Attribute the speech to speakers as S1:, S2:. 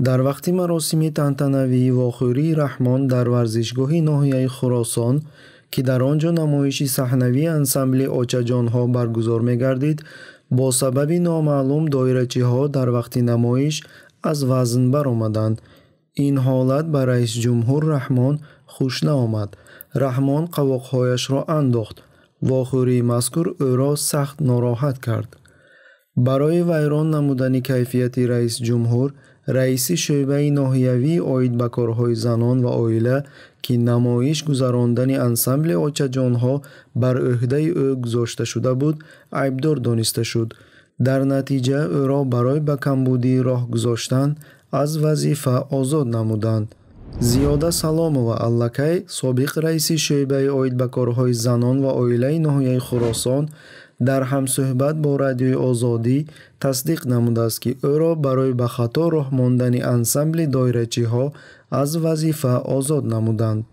S1: дар вақти маросими тантанавии вохӯрии раҳмон дар варзишгоҳи ноҳияи хӯросон ки дар он ҷо намоиши саҳнавии ансамбли очаҷонҳо баргузор мегардид бо сабаби номаълум доирачиҳо дар вақти намоиш аз вазн баромаданд ин ҳолат ба раисҷумҳур раҳмон хуш наомад раҳмон қавоқҳояшро андохт вохӯрии мазкур ӯро сахт нороҳат кард барои вайрон намудани кайфияти раисҷумҳур раиси шӯъбаи ноҳиявии оид ба корҳои занон ва оила ки намоиш гузарондани ансамбли очаҷонҳо бар ӯҳдаи ӯ гузошта шуда буд айбдор дониста шуд дар натиҷа ӯро барои ба камбудии роҳ гузоштан аз вазифа озод намуданд зиёда саломова аллакай собиқ раиси шӯъбаи оид ба корҳои занон ва оилаи ноҳияи хӯросон дар ҳамсӯҳбат бо радиои озодӣ тасдиқ намудааст ки ӯро барои ба хато роҳ мондани ансамбли доирачиҳо аз вазифа озод намуданд